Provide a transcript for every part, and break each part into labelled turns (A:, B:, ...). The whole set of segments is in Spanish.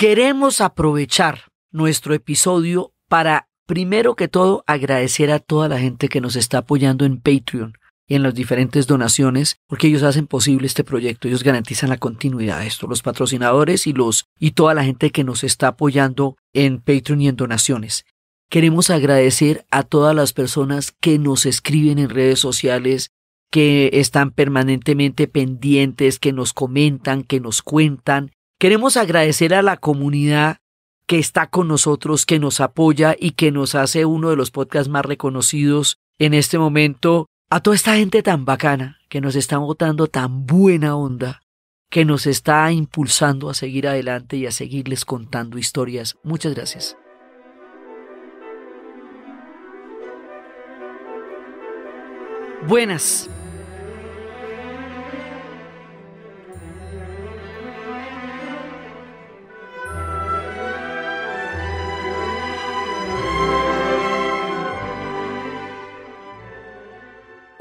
A: Queremos aprovechar nuestro episodio para, primero que todo, agradecer a toda la gente que nos está apoyando en Patreon y en las diferentes donaciones, porque ellos hacen posible este proyecto, ellos garantizan la continuidad de esto, los patrocinadores y los y toda la gente que nos está apoyando en Patreon y en donaciones. Queremos agradecer a todas las personas que nos escriben en redes sociales, que están permanentemente pendientes, que nos comentan, que nos cuentan, Queremos agradecer a la comunidad que está con nosotros, que nos apoya y que nos hace uno de los podcasts más reconocidos en este momento. A toda esta gente tan bacana, que nos está botando tan buena onda, que nos está impulsando a seguir adelante y a seguirles contando historias. Muchas gracias. Buenas.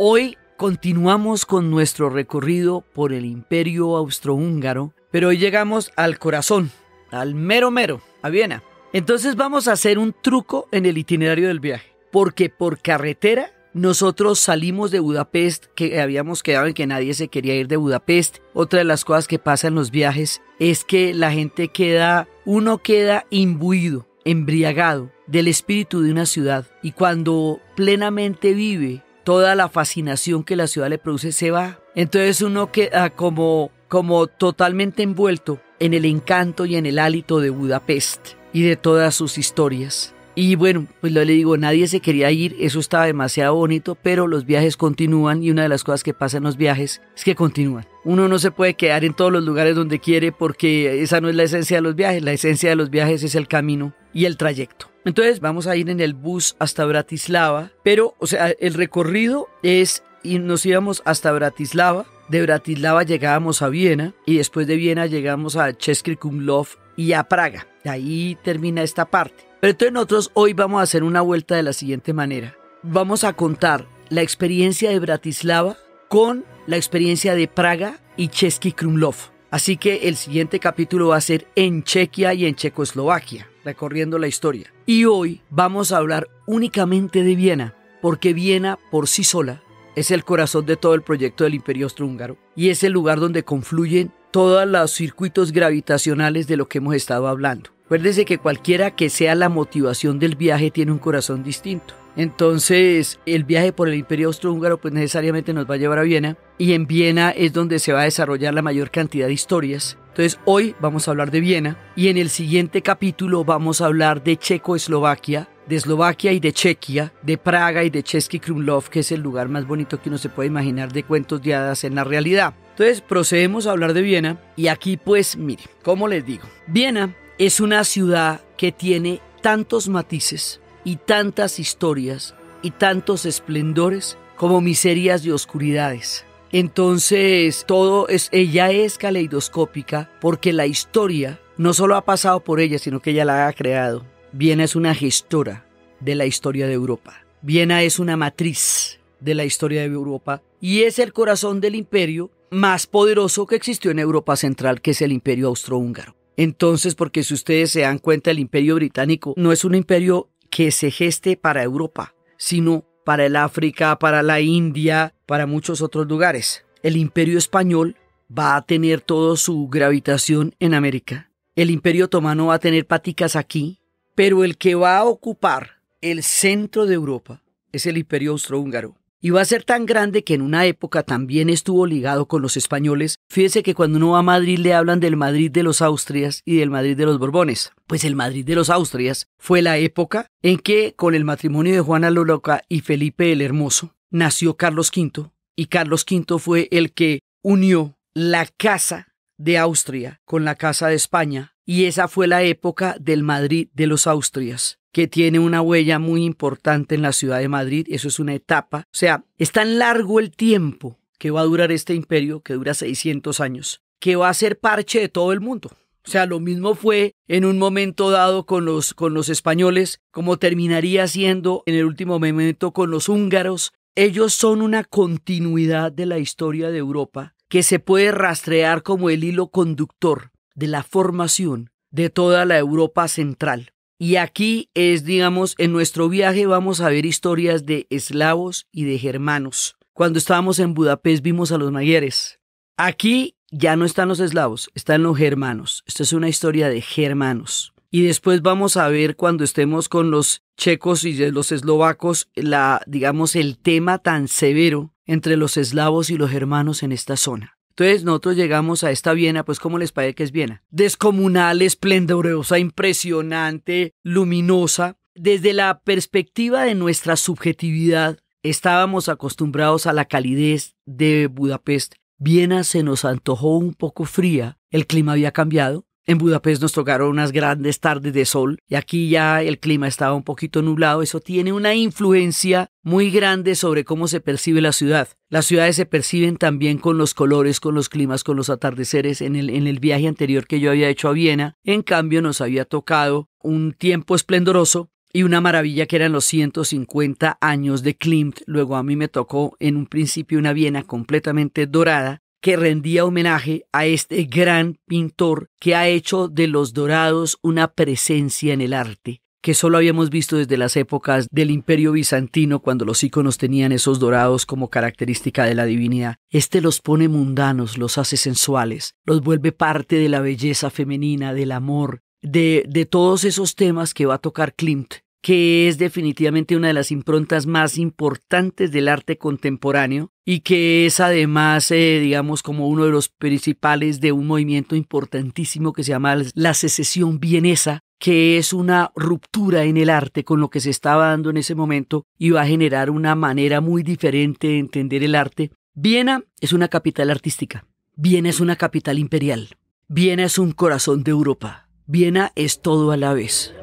A: Hoy continuamos con nuestro recorrido por el imperio austrohúngaro, pero hoy llegamos al corazón, al mero mero, a Viena. Entonces vamos a hacer un truco en el itinerario del viaje, porque por carretera nosotros salimos de Budapest, que habíamos quedado en que nadie se quería ir de Budapest. Otra de las cosas que pasa en los viajes es que la gente queda, uno queda imbuido, embriagado del espíritu de una ciudad. Y cuando plenamente vive toda la fascinación que la ciudad le produce se va. Entonces uno queda como, como totalmente envuelto en el encanto y en el hálito de Budapest y de todas sus historias. Y bueno, pues lo le digo, nadie se quería ir, eso estaba demasiado bonito, pero los viajes continúan y una de las cosas que pasa en los viajes es que continúan. Uno no se puede quedar en todos los lugares donde quiere porque esa no es la esencia de los viajes, la esencia de los viajes es el camino y el trayecto. Entonces vamos a ir en el bus hasta Bratislava, pero o sea, el recorrido es y nos íbamos hasta Bratislava, de Bratislava llegábamos a Viena y después de Viena llegamos a Český Kumlov y a Praga. De ahí termina esta parte. Pero entonces nosotros hoy vamos a hacer una vuelta de la siguiente manera. Vamos a contar la experiencia de Bratislava con la experiencia de Praga y Chesky Krumlov. Así que el siguiente capítulo va a ser en Chequia y en Checoslovaquia, recorriendo la historia. Y hoy vamos a hablar únicamente de Viena, porque Viena por sí sola es el corazón de todo el proyecto del Imperio Austrohúngaro y es el lugar donde confluyen todos los circuitos gravitacionales de lo que hemos estado hablando. Acuérdese que cualquiera que sea la motivación del viaje tiene un corazón distinto. Entonces, el viaje por el Imperio Austrohúngaro pues necesariamente nos va a llevar a Viena y en Viena es donde se va a desarrollar la mayor cantidad de historias. Entonces, hoy vamos a hablar de Viena y en el siguiente capítulo vamos a hablar de Checoslovaquia, de Eslovaquia y de Chequia, de Praga y de Český Krumlov, que es el lugar más bonito que uno se puede imaginar de cuentos de hadas en la realidad. Entonces procedemos a hablar de Viena y aquí pues mire, ¿cómo les digo? Viena es una ciudad que tiene tantos matices y tantas historias y tantos esplendores como miserias y oscuridades. Entonces, todo es, ella es caleidoscópica porque la historia no solo ha pasado por ella, sino que ella la ha creado. Viena es una gestora de la historia de Europa. Viena es una matriz de la historia de Europa y es el corazón del imperio más poderoso que existió en Europa Central, que es el imperio austrohúngaro. Entonces, porque si ustedes se dan cuenta, el imperio británico no es un imperio que se geste para Europa, sino para el África, para la India, para muchos otros lugares. El imperio español va a tener toda su gravitación en América. El imperio otomano va a tener paticas aquí, pero el que va a ocupar el centro de Europa es el imperio austrohúngaro. Y va a ser tan grande que en una época también estuvo ligado con los españoles. Fíjese que cuando uno va a Madrid le hablan del Madrid de los Austrias y del Madrid de los Borbones. Pues el Madrid de los Austrias fue la época en que, con el matrimonio de Juana Loloca y Felipe el Hermoso, nació Carlos V. Y Carlos V fue el que unió la casa de Austria con la casa de España. Y esa fue la época del Madrid de los Austrias que tiene una huella muy importante en la ciudad de Madrid. Eso es una etapa. O sea, es tan largo el tiempo que va a durar este imperio, que dura 600 años, que va a ser parche de todo el mundo. O sea, lo mismo fue en un momento dado con los, con los españoles, como terminaría siendo en el último momento con los húngaros. Ellos son una continuidad de la historia de Europa que se puede rastrear como el hilo conductor de la formación de toda la Europa central. Y aquí es, digamos, en nuestro viaje vamos a ver historias de eslavos y de germanos. Cuando estábamos en Budapest vimos a los mayeres. Aquí ya no están los eslavos, están los germanos. Esta es una historia de germanos. Y después vamos a ver cuando estemos con los checos y los eslovacos, la, digamos, el tema tan severo entre los eslavos y los germanos en esta zona. Entonces nosotros llegamos a esta Viena, pues como les parece que es Viena? Descomunal, esplendorosa, impresionante, luminosa. Desde la perspectiva de nuestra subjetividad, estábamos acostumbrados a la calidez de Budapest. Viena se nos antojó un poco fría, el clima había cambiado, en Budapest nos tocaron unas grandes tardes de sol y aquí ya el clima estaba un poquito nublado. Eso tiene una influencia muy grande sobre cómo se percibe la ciudad. Las ciudades se perciben también con los colores, con los climas, con los atardeceres. En el, en el viaje anterior que yo había hecho a Viena, en cambio nos había tocado un tiempo esplendoroso, y una maravilla que eran los 150 años de Klimt. Luego a mí me tocó en un principio una Viena completamente dorada que rendía homenaje a este gran pintor que ha hecho de los dorados una presencia en el arte, que solo habíamos visto desde las épocas del imperio bizantino cuando los íconos tenían esos dorados como característica de la divinidad. Este los pone mundanos, los hace sensuales, los vuelve parte de la belleza femenina, del amor, de, de todos esos temas que va a tocar Klimt que es definitivamente una de las improntas más importantes del arte contemporáneo y que es además, eh, digamos, como uno de los principales de un movimiento importantísimo que se llama la secesión vienesa, que es una ruptura en el arte con lo que se estaba dando en ese momento y va a generar una manera muy diferente de entender el arte. Viena es una capital artística, Viena es una capital imperial, Viena es un corazón de Europa, Viena es todo a la vez.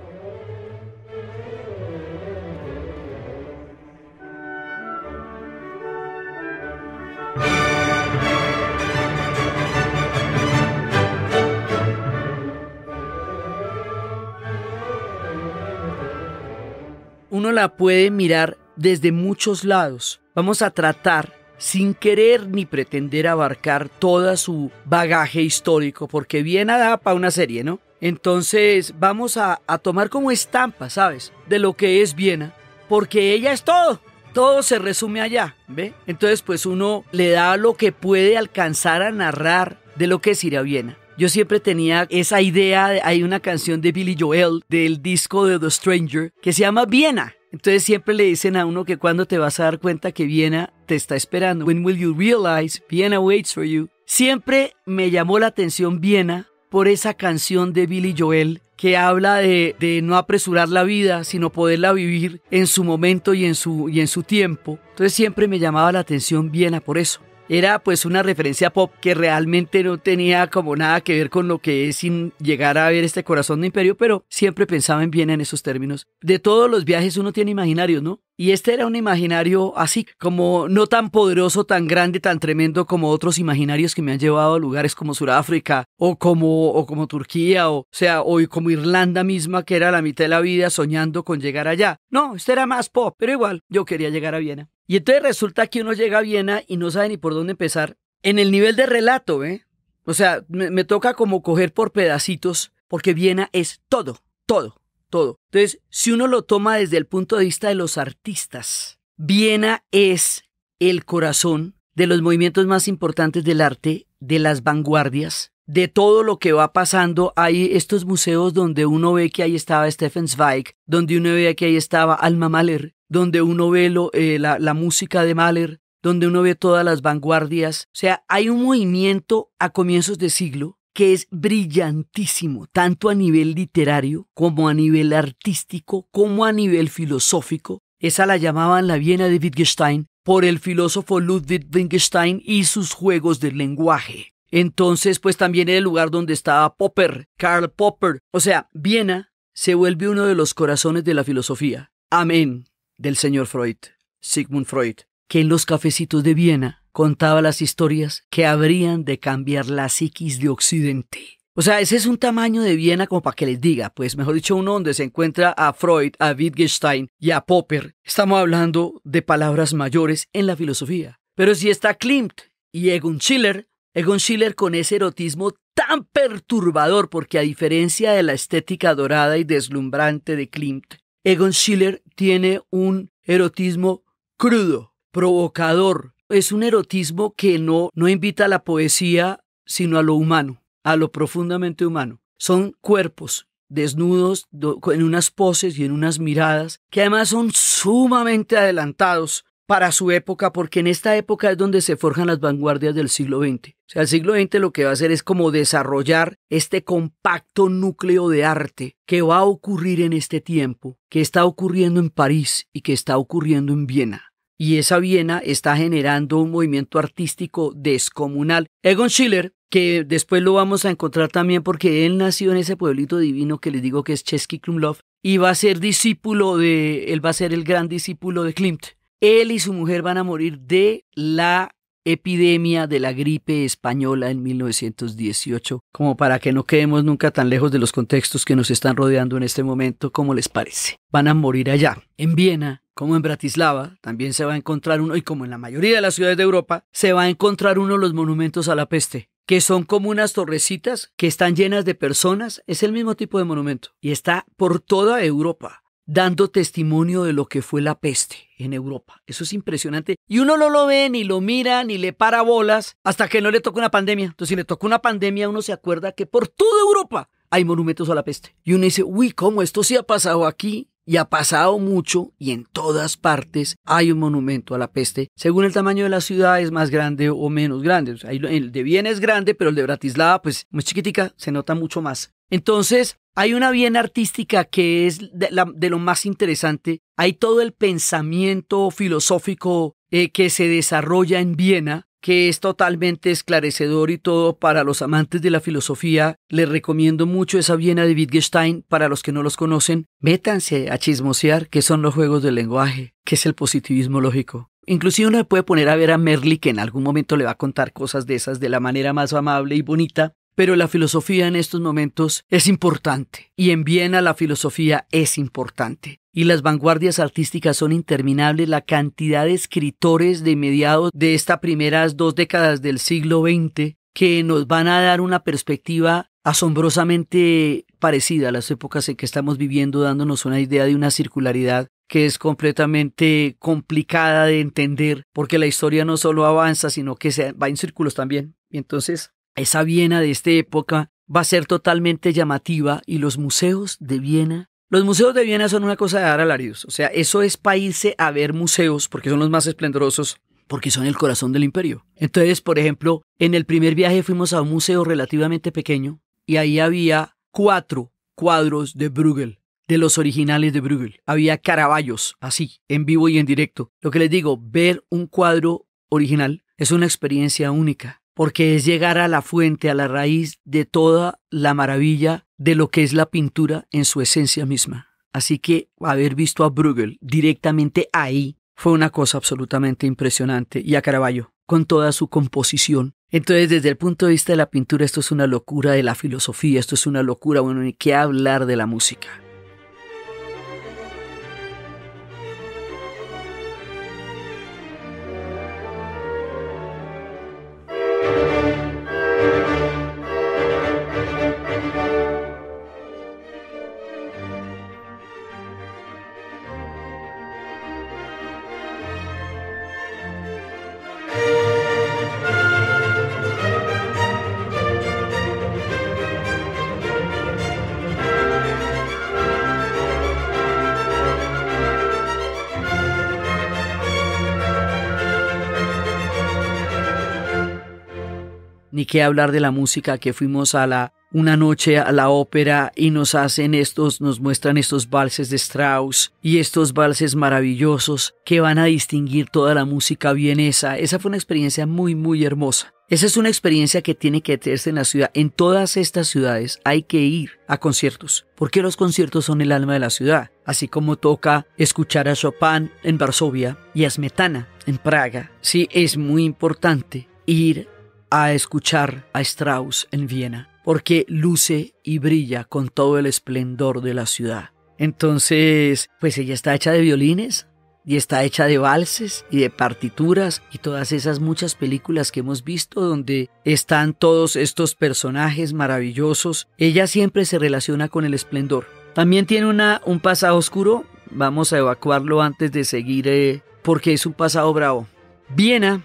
A: uno la puede mirar desde muchos lados. Vamos a tratar sin querer ni pretender abarcar todo su bagaje histórico, porque Viena da para una serie, ¿no? Entonces vamos a, tomar como estampa, ¿sabes? De lo que es Viena, porque ella es todo. Todo se resume allá, ¿ve? Entonces pues uno le da lo que puede alcanzar a narrar de lo que es ir a Viena. Yo siempre tenía esa idea, hay una canción de Billy Joel del disco de The Stranger que se llama Viena. Entonces siempre le dicen a uno que cuando te vas a dar cuenta que Viena te está esperando. When will you realize Vienna waits for you? Siempre me llamó la atención Viena por esa canción de Billy Joel que habla de, no apresurar la vida, sino poderla vivir en su momento y en su, y en su tiempo. Entonces siempre me llamaba la atención Viena por eso era pues una referencia pop que realmente no tenía como nada que ver con lo que es sin llegar a ver este corazón de imperio, pero siempre pensaba en Viena en esos términos. De todos los viajes uno tiene imaginarios, ¿no? Y este era un imaginario así, como no tan poderoso, tan grande, tan tremendo como otros imaginarios que me han llevado a lugares como Sudáfrica o como, o como Turquía o, o sea, hoy como Irlanda misma, que era la mitad de la vida soñando con llegar allá. No, este era más pop, pero igual yo quería llegar a Viena. Y entonces resulta que uno llega a Viena y no sabe ni por dónde empezar. En el nivel de relato, ¿eh? O sea, me, toca como coger por pedacitos, porque Viena es todo, todo, todo. Entonces, si uno lo toma desde el punto de vista de los artistas, Viena es el corazón de los movimientos más importantes del arte, de las vanguardias, de todo lo que va pasando. Hay estos museos donde uno ve que ahí estaba Stefan Zweig, donde uno ve que ahí estaba Alma Mahler, donde uno ve eh, la, música de Mahler, donde uno ve todas las vanguardias. O sea, hay un movimiento a comienzos de siglo que es brillantísimo, tanto a nivel literario como a nivel artístico, como a nivel filosófico. Esa la llamaban la Viena de Wittgenstein por el filósofo Ludwig Wittgenstein y sus juegos del lenguaje. Entonces, pues también era el lugar donde estaba Popper, Karl Popper. O sea, Viena se vuelve uno de los corazones de la filosofía. Amén del señor Freud, Sigmund Freud, que en los cafecitos de Viena contaba las historias que habrían de cambiar la psiquis de Occidente. O sea, ese es un tamaño de Viena como para que les diga, pues mejor dicho, uno donde se encuentra a Freud, a Wittgenstein y a Popper. Estamos hablando de palabras mayores en la filosofía. Pero si está Klimt y Egon Schiller, Egon Schiller con ese erotismo tan perturbador, porque a diferencia de la estética dorada y deslumbrante de Klimt, Egon Schiller tiene un erotismo crudo, provocador. Es un erotismo que no, no invita a la poesía, sino a lo humano, a lo profundamente humano. Son cuerpos desnudos en unas poses y en unas miradas que además son sumamente adelantados para su época, porque en esta época es donde se forjan las vanguardias del siglo XX. O sea, el siglo XX lo que va a hacer es como desarrollar este compacto núcleo de arte que va a ocurrir en este tiempo, que está ocurriendo en París y que está ocurriendo en Viena. Y esa Viena está generando un movimiento artístico descomunal. Egon Schiller, que después lo vamos a encontrar también porque él nació en ese pueblito divino que les digo que es Chesky Krumlov, y va a ser discípulo de, él va a ser el gran discípulo de Klimt. Él y su mujer van a morir de la epidemia de la gripe española en 1918, como para que no quedemos nunca tan lejos de los contextos que nos están rodeando en este momento, como les parece. Van a morir allá, en Viena, como en Bratislava, también se va a encontrar uno, y como en la mayoría de las ciudades de Europa, se va a encontrar uno de los monumentos a la peste que son como unas torrecitas que están llenas de personas, es el mismo tipo de monumento y está por toda Europa dando testimonio de lo que fue la peste en Europa. Eso es impresionante. Y uno no lo ve, ni lo mira, ni le para bolas, hasta que no le toca una pandemia. Entonces, si le toca una pandemia, uno se acuerda que por toda Europa hay monumentos a la peste. Y uno dice, uy, ¿cómo esto sí ha pasado aquí? Y ha pasado mucho y en todas partes hay un monumento a la peste, según el tamaño de la ciudad es más grande o menos grande. el de Viena es grande, pero el de Bratislava, pues muy chiquitica, se nota mucho más. Entonces, hay una Viena artística que es de, lo más interesante. Hay todo el pensamiento filosófico eh, que se desarrolla en Viena, que es totalmente esclarecedor y todo para los amantes de la filosofía. Les recomiendo mucho esa Viena de Wittgenstein. Para los que no los conocen, métanse a chismosear que son los juegos del lenguaje, que es el positivismo lógico. Inclusive uno puede poner a ver a Merli, que en algún momento le va a contar cosas de esas de la manera más amable y bonita, pero la filosofía en estos momentos es importante y en Viena la filosofía es importante. Y las vanguardias artísticas son interminables. La cantidad de escritores de mediados de estas primeras dos décadas del siglo XX que nos van a dar una perspectiva asombrosamente parecida a las épocas en que estamos viviendo, dándonos una idea de una circularidad que es completamente complicada de entender, porque la historia no solo avanza, sino que se va en círculos también. Y entonces esa Viena de esta época va a ser totalmente llamativa y los museos de Viena los museos de Viena son una cosa de dar alaridos. O sea, eso es para irse a ver museos porque son los más esplendorosos, porque son el corazón del imperio. Entonces, por ejemplo, en el primer viaje fuimos a un museo relativamente pequeño y ahí había cuatro cuadros de Bruegel, de los originales de Bruegel. Había Caraballos, así, en vivo y en directo. Lo que les digo, ver un cuadro original es una experiencia única porque es llegar a la fuente, a la raíz de toda la maravilla de lo que es la pintura en su esencia misma. Así que haber visto a Bruegel directamente ahí fue una cosa absolutamente impresionante y a Caravaggio con toda su composición. Entonces, desde el punto de vista de la pintura, esto es una locura de la filosofía, esto es una locura, bueno, ni qué hablar de la música. ni qué hablar de la música que fuimos a la una noche a la ópera y nos hacen estos, nos muestran estos valses de Strauss y estos valses maravillosos que van a distinguir toda la música vienesa. Esa fue una experiencia muy, muy hermosa. Esa es una experiencia que tiene que tenerse en la ciudad. En todas estas ciudades hay que ir a conciertos, porque los conciertos son el alma de la ciudad. Así como toca escuchar a Chopin en Varsovia y a Smetana en Praga. Sí, es muy importante ir a escuchar a Strauss en Viena, porque luce y brilla con todo el esplendor de la ciudad. Entonces, pues ella está hecha de violines y está hecha de valses y de partituras y todas esas muchas películas que hemos visto donde están todos estos personajes maravillosos. Ella siempre se relaciona con el esplendor. También tiene una, un pasado oscuro, vamos a evacuarlo antes de seguir eh, porque es un pasado bravo. Viena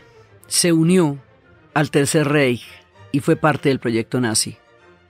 A: se unió al Tercer Reich y fue parte del proyecto nazi.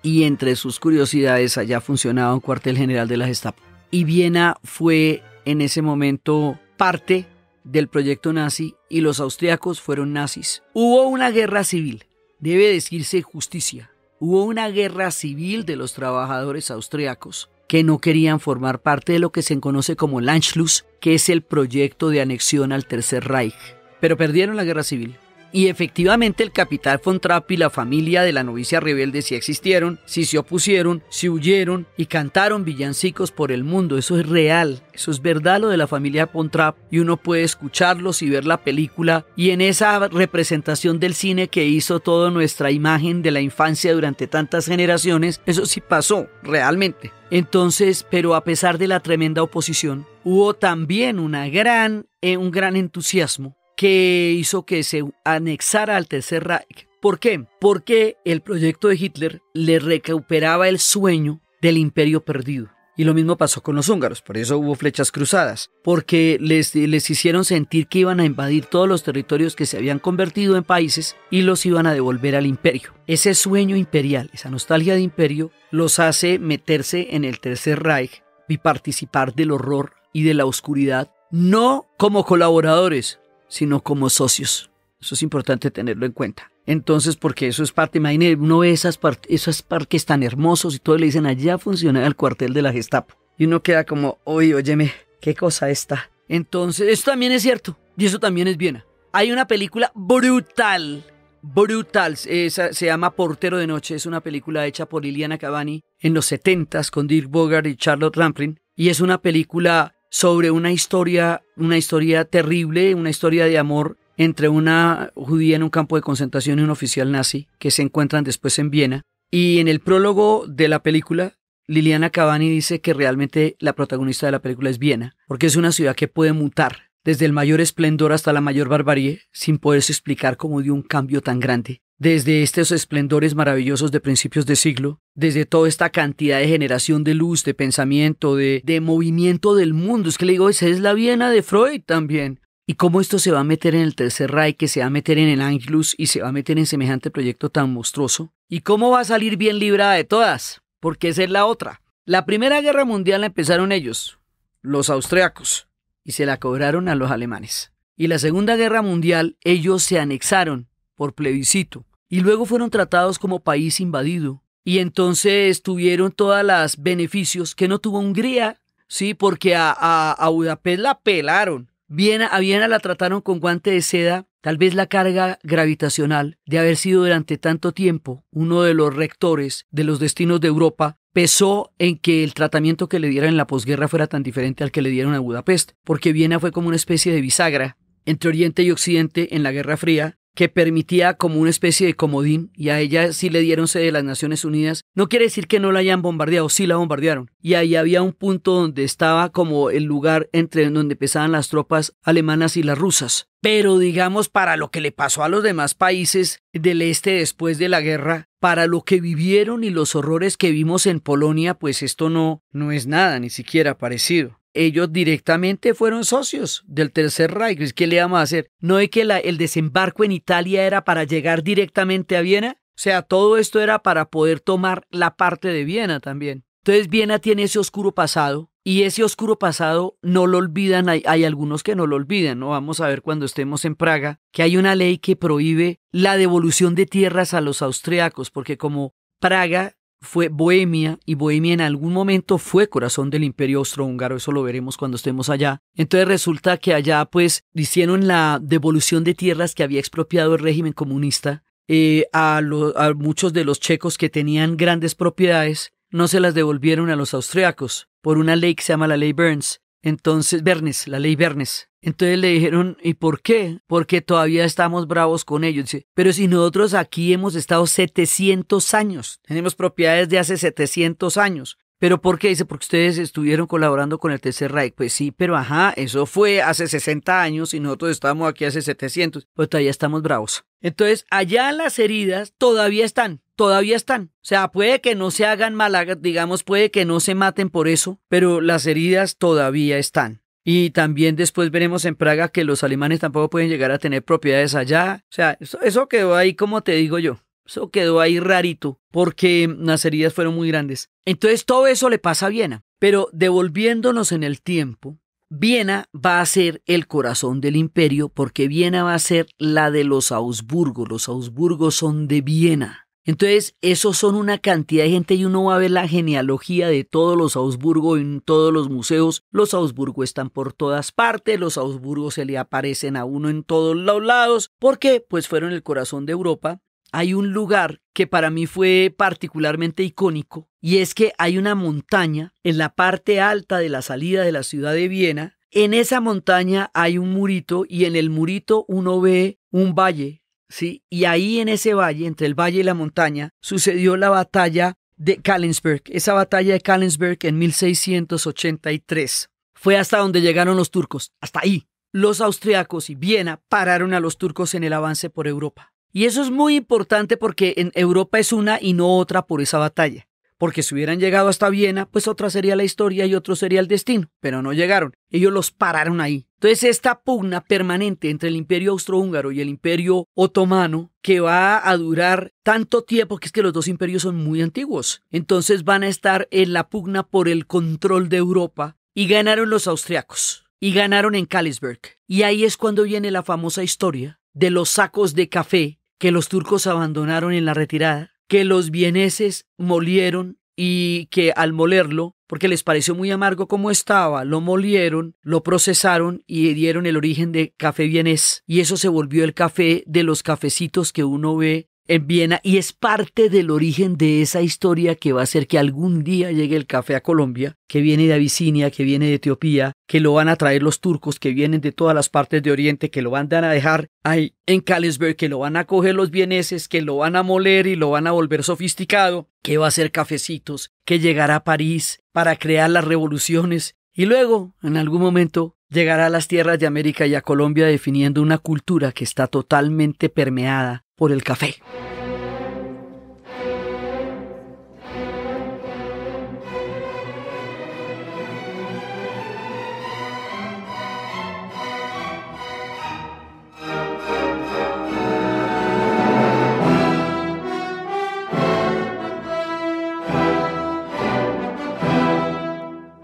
A: Y entre sus curiosidades allá funcionaba un cuartel general de la Gestapo. Y Viena fue en ese momento parte del proyecto nazi y los austriacos fueron nazis. Hubo una guerra civil, debe decirse justicia. Hubo una guerra civil de los trabajadores austriacos que no querían formar parte de lo que se conoce como Lanschluss que es el proyecto de anexión al Tercer Reich. Pero perdieron la guerra civil y efectivamente el capitán Trapp y la familia de la novicia rebelde sí existieron, sí se opusieron, sí huyeron y cantaron villancicos por el mundo. Eso es real, eso es verdad lo de la familia Fontrap y uno puede escucharlos y ver la película y en esa representación del cine que hizo toda nuestra imagen de la infancia durante tantas generaciones, eso sí pasó realmente. Entonces, pero a pesar de la tremenda oposición, hubo también una gran, eh, un gran entusiasmo que hizo que se anexara al Tercer Reich. ¿Por qué? Porque el proyecto de Hitler le recuperaba el sueño del imperio perdido. Y lo mismo pasó con los húngaros, por eso hubo flechas cruzadas, porque les, les hicieron sentir que iban a invadir todos los territorios que se habían convertido en países y los iban a devolver al imperio. Ese sueño imperial, esa nostalgia de imperio, los hace meterse en el Tercer Reich y participar del horror y de la oscuridad, no como colaboradores, sino como socios. Eso es importante tenerlo en cuenta. Entonces, porque eso es parte, Maine, uno ve esas esos parques tan hermosos y todo le dicen, allá funciona el cuartel de la Gestapo. Y uno queda como, oye, óyeme, qué cosa esta. Entonces, eso también es cierto. Y eso también es Viena. Hay una película brutal, brutal. Esa se llama Portero de Noche. Es una película hecha por Liliana Cavani en los 70 s con Dirk Bogart y Charlotte Rampling. Y es una película sobre una historia, una historia terrible, una historia de amor entre una judía en un campo de concentración y un oficial nazi que se encuentran después en Viena. Y en el prólogo de la película, Liliana Cavani dice que realmente la protagonista de la película es Viena, porque es una ciudad que puede mutar desde el mayor esplendor hasta la mayor barbarie sin poderse explicar cómo dio un cambio tan grande desde estos esplendores maravillosos de principios de siglo, desde toda esta cantidad de generación de luz, de pensamiento, de, movimiento del mundo. Es que le digo, esa es la Viena de Freud también. Y cómo esto se va a meter en el Tercer Reich, que se va a meter en el Angelus y se va a meter en semejante proyecto tan monstruoso. Y cómo va a salir bien librada de todas, porque esa es la otra. La Primera Guerra Mundial la empezaron ellos, los austriacos, y se la cobraron a los alemanes. Y la Segunda Guerra Mundial ellos se anexaron por plebiscito y luego fueron tratados como país invadido. Y entonces tuvieron todas las beneficios que no tuvo Hungría, sí, porque a, Budapest la pelaron. Viena, a Viena la trataron con guante de seda, tal vez la carga gravitacional de haber sido durante tanto tiempo uno de los rectores de los destinos de Europa pesó en que el tratamiento que le dieran en la posguerra fuera tan diferente al que le dieron a Budapest, porque Viena fue como una especie de bisagra entre Oriente y Occidente en la Guerra Fría que permitía como una especie de comodín y a ella sí le dieron sede de las Naciones Unidas. No quiere decir que no la hayan bombardeado, sí la bombardearon. Y ahí había un punto donde estaba como el lugar entre donde pesaban las tropas alemanas y las rusas. Pero digamos, para lo que le pasó a los demás países del este después de la guerra, para lo que vivieron y los horrores que vimos en Polonia, pues esto no, no es nada, ni siquiera parecido ellos directamente fueron socios del Tercer Reich. ¿Qué le vamos a hacer? ¿No es que el desembarco en Italia era para llegar directamente a Viena? O sea, todo esto era para poder tomar la parte de Viena también. Entonces Viena tiene ese oscuro pasado y ese oscuro pasado no lo olvidan, hay, hay, algunos que no lo olvidan, ¿no? Vamos a ver cuando estemos en Praga, que hay una ley que prohíbe la devolución de tierras a los austriacos, porque como Praga fue Bohemia y Bohemia en algún momento fue corazón del imperio austrohúngaro, eso lo veremos cuando estemos allá. Entonces resulta que allá pues hicieron la devolución de tierras que había expropiado el régimen comunista eh, a, a muchos de los checos que tenían grandes propiedades, no se las devolvieron a los austriacos por una ley que se llama la ley Burns. Entonces, Bernes, la ley Bernes. Entonces le dijeron, ¿y por qué? Porque todavía estamos bravos con ellos. Dice, pero si nosotros aquí hemos estado 700 años, tenemos propiedades de hace 700 años. ¿Pero por qué? Dice, porque ustedes estuvieron colaborando con el Tercer Reich. Pues sí, pero ajá, eso fue hace 60 años y nosotros estamos aquí hace 700. Pues todavía estamos bravos. Entonces, allá las heridas todavía están todavía están. O sea, puede que no se hagan mal, digamos, puede que no se maten por eso, pero las heridas todavía están. Y también después veremos en Praga que los alemanes tampoco pueden llegar a tener propiedades allá. O sea, eso, quedó ahí como te digo yo. Eso quedó ahí rarito, porque las heridas fueron muy grandes. Entonces todo eso le pasa a Viena. Pero devolviéndonos en el tiempo, Viena va a ser el corazón del imperio porque Viena va a ser la de los Augsburgo. Los Augsburgo son de Viena. Entonces, esos son una cantidad de gente y uno va a ver la genealogía de todos los Augsburgo en todos los museos. Los Augsburgo están por todas partes, los Augsburgo se le aparecen a uno en todos los lados, ¿Por qué? pues fueron el corazón de Europa. Hay un lugar que para mí fue particularmente icónico y es que hay una montaña en la parte alta de la salida de la ciudad de Viena. En esa montaña hay un murito y en el murito uno ve un valle ¿sí? Y ahí en ese valle, entre el valle y la montaña, sucedió la batalla de Kalensberg. esa batalla de Kalensberg en 1683. Fue hasta donde llegaron los turcos, hasta ahí. Los austriacos y Viena pararon a los turcos en el avance por Europa. Y eso es muy importante porque en Europa es una y no otra por esa batalla porque si hubieran llegado hasta Viena, pues otra sería la historia y otro sería el destino, pero no llegaron, ellos los pararon ahí. Entonces esta pugna permanente entre el imperio austrohúngaro y el imperio otomano, que va a durar tanto tiempo, que es que los dos imperios son muy antiguos, entonces van a estar en la pugna por el control de Europa y ganaron los austriacos y ganaron en Kalisberg. Y ahí es cuando viene la famosa historia de los sacos de café que los turcos abandonaron en la retirada que los vieneses molieron y que al molerlo, porque les pareció muy amargo como estaba, lo molieron, lo procesaron y dieron el origen de café vienés. Y eso se volvió el café de los cafecitos que uno ve en Viena y es parte del origen de esa historia que va a hacer que algún día llegue el café a Colombia, que viene de Abisinia, que viene de Etiopía, que lo van a traer los turcos, que vienen de todas las partes de Oriente, que lo van a dejar ahí en Calisberg, que lo van a coger los vieneses, que lo van a moler y lo van a volver sofisticado, que va a ser cafecitos, que llegará a París para crear las revoluciones, y luego, en algún momento, llegará a las tierras de América y a Colombia definiendo una cultura que está totalmente permeada por el café.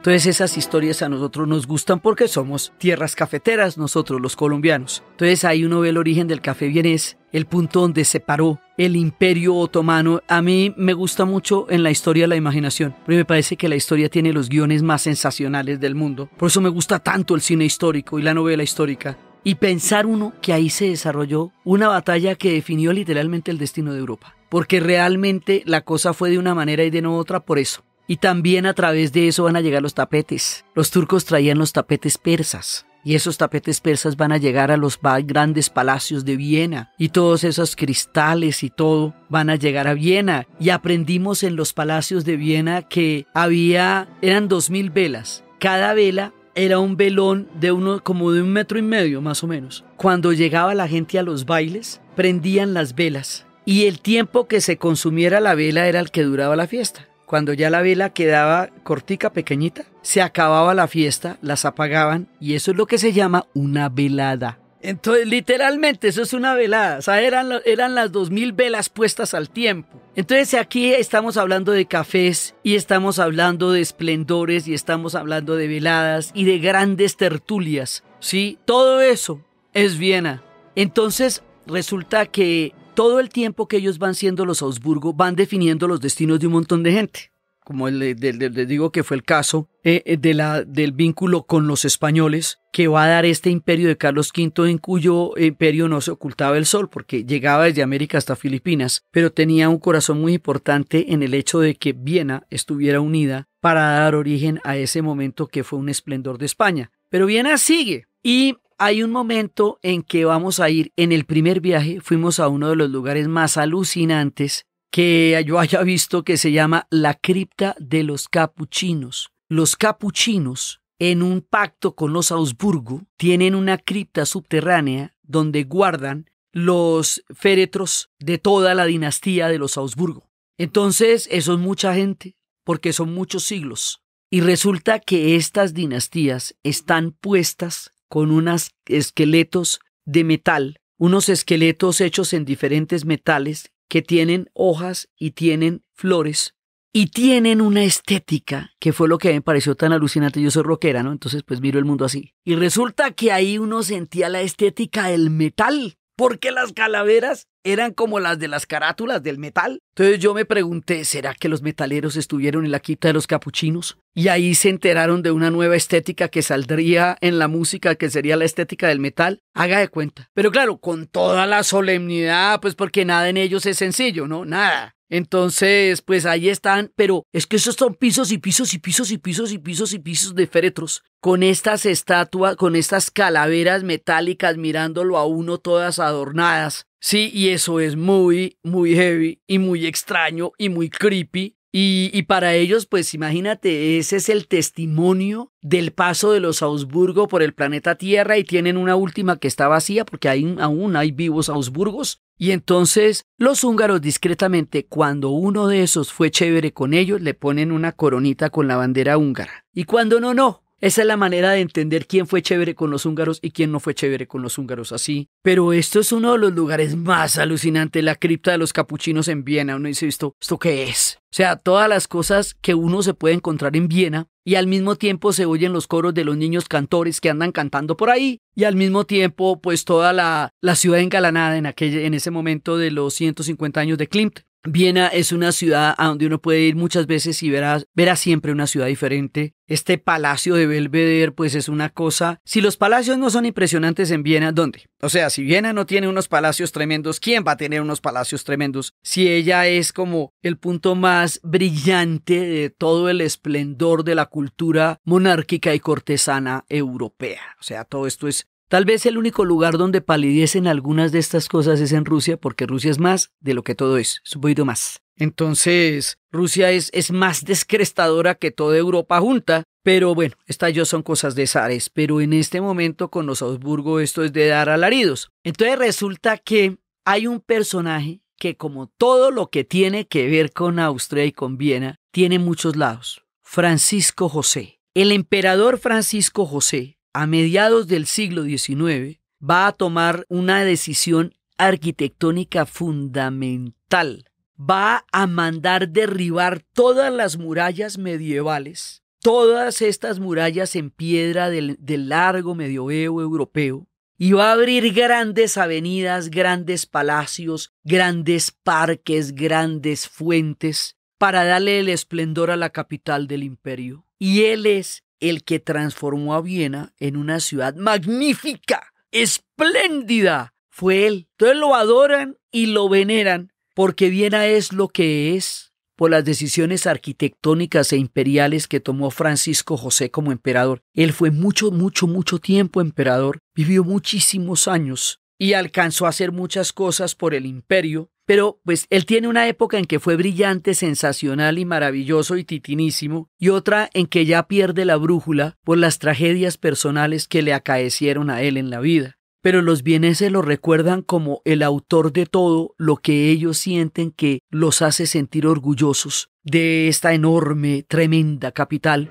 A: Entonces esas historias a nosotros nos gustan porque somos tierras cafeteras nosotros los colombianos. Entonces ahí uno ve el origen del café vienés, el punto donde se paró el imperio otomano. A mí me gusta mucho en la historia la imaginación, porque me parece que la historia tiene los guiones más sensacionales del mundo. Por eso me gusta tanto el cine histórico y la novela histórica. Y pensar uno que ahí se desarrolló una batalla que definió literalmente el destino de Europa. Porque realmente la cosa fue de una manera y de no otra por eso y también a través de eso van a llegar los tapetes. Los turcos traían los tapetes persas. Y esos tapetes persas van a llegar a los grandes palacios de Viena. Y todos esos cristales y todo van a llegar a Viena. Y aprendimos en los palacios de Viena que había, eran dos mil velas. Cada vela era un velón de uno, como de un metro y medio más o menos. Cuando llegaba la gente a los bailes, prendían las velas. Y el tiempo que se consumiera la vela era el que duraba la fiesta. Cuando ya la vela quedaba cortica, pequeñita, se acababa la fiesta, las apagaban y eso es lo que se llama una velada. Entonces, literalmente, eso es una velada. O sea, eran, eran las mil velas puestas al tiempo. Entonces, aquí estamos hablando de cafés y estamos hablando de esplendores y estamos hablando de veladas y de grandes tertulias. Sí, todo eso es Viena. Entonces, resulta que todo el tiempo que ellos van siendo los Augsburgo, van definiendo los destinos de un montón de gente. Como les eh, digo que fue el caso eh, eh, de la, del vínculo con los españoles, que va a dar este imperio de Carlos V, en cuyo imperio no se ocultaba el sol, porque llegaba desde América hasta Filipinas, pero tenía un corazón muy importante en el hecho de que Viena estuviera unida para dar origen a ese momento que fue un esplendor de España. Pero Viena sigue, y hay un momento en que vamos a ir, en el primer viaje fuimos a uno de los lugares más alucinantes que yo haya visto que se llama la cripta de los capuchinos. Los capuchinos, en un pacto con los Augsburgo, tienen una cripta subterránea donde guardan los féretros de toda la dinastía de los Augsburgo. Entonces, eso es mucha gente, porque son muchos siglos. Y resulta que estas dinastías están puestas con unos esqueletos de metal, unos esqueletos hechos en diferentes metales que tienen hojas y tienen flores y tienen una estética que fue lo que me pareció tan alucinante. Yo soy rockera, ¿no? Entonces pues miro el mundo así. Y resulta que ahí uno sentía la estética del metal, porque las calaveras eran como las de las carátulas del metal. Entonces yo me pregunté, ¿será que los metaleros estuvieron en la quita de los capuchinos? Y ahí se enteraron de una nueva estética que saldría en la música, que sería la estética del metal. Haga de cuenta. Pero claro, con toda la solemnidad, pues porque nada en ellos es sencillo, ¿no? Nada. Entonces, pues ahí están, pero es que esos son pisos y pisos y pisos y pisos y pisos y pisos de féretros, con estas estatuas, con estas calaveras metálicas mirándolo a uno todas adornadas. Sí, y eso es muy, muy heavy y muy extraño y muy creepy. Y, para ellos, pues imagínate, ese es el testimonio del paso de los Augsburgo por el planeta Tierra y tienen una última que está vacía porque hay, aún hay vivos Augsburgos y entonces los húngaros discretamente, cuando uno de esos fue chévere con ellos, le ponen una coronita con la bandera húngara. Y cuando no, no. Esa es la manera de entender quién fue chévere con los húngaros y quién no fue chévere con los húngaros así. Pero esto es uno de los lugares más alucinantes, la cripta de los capuchinos en Viena. Uno dice, ¿esto, esto qué es? O sea, todas las cosas que uno se puede encontrar en Viena y al mismo tiempo se oyen los coros de los niños cantores que andan cantando por ahí y al mismo tiempo pues toda la, la ciudad engalanada en, aquel, en ese momento de los 150 años de Klimt Viena es una ciudad a donde uno puede ir muchas veces y verá, verá siempre una ciudad diferente. Este palacio de Belvedere, pues es una cosa. Si los palacios no son impresionantes en Viena, ¿dónde? O sea, si Viena no tiene unos palacios tremendos, ¿quién va a tener unos palacios tremendos? Si ella es como el punto más brillante de todo el esplendor de la cultura monárquica y cortesana europea. O sea, todo esto es Tal vez el único lugar donde palidecen algunas de estas cosas es en Rusia, porque Rusia es más de lo que todo es, es más. Entonces, Rusia es, es más descrestadora que toda Europa junta, pero bueno, estas yo son cosas de Zares, pero en este momento con los Habsburgo esto es de dar alaridos. Entonces resulta que hay un personaje que como todo lo que tiene que ver con Austria y con Viena, tiene muchos lados. Francisco José. El emperador Francisco José a mediados del siglo XIX, va a tomar una decisión arquitectónica fundamental. Va a mandar derribar todas las murallas medievales, todas estas murallas en piedra del, largo medioevo europeo, y va a abrir grandes avenidas, grandes palacios, grandes parques, grandes fuentes, para darle el esplendor a la capital del imperio. Y él es el que transformó a Viena en una ciudad magnífica, espléndida, fue él. Entonces lo adoran y lo veneran porque Viena es lo que es por las decisiones arquitectónicas e imperiales que tomó Francisco José como emperador. Él fue mucho, mucho, mucho tiempo emperador, vivió muchísimos años y alcanzó a hacer muchas cosas por el imperio pero pues él tiene una época en que fue brillante, sensacional y maravilloso y titinísimo, y otra en que ya pierde la brújula por las tragedias personales que le acaecieron a él en la vida. Pero los vieneses lo recuerdan como el autor de todo lo que ellos sienten que los hace sentir orgullosos de esta enorme, tremenda capital.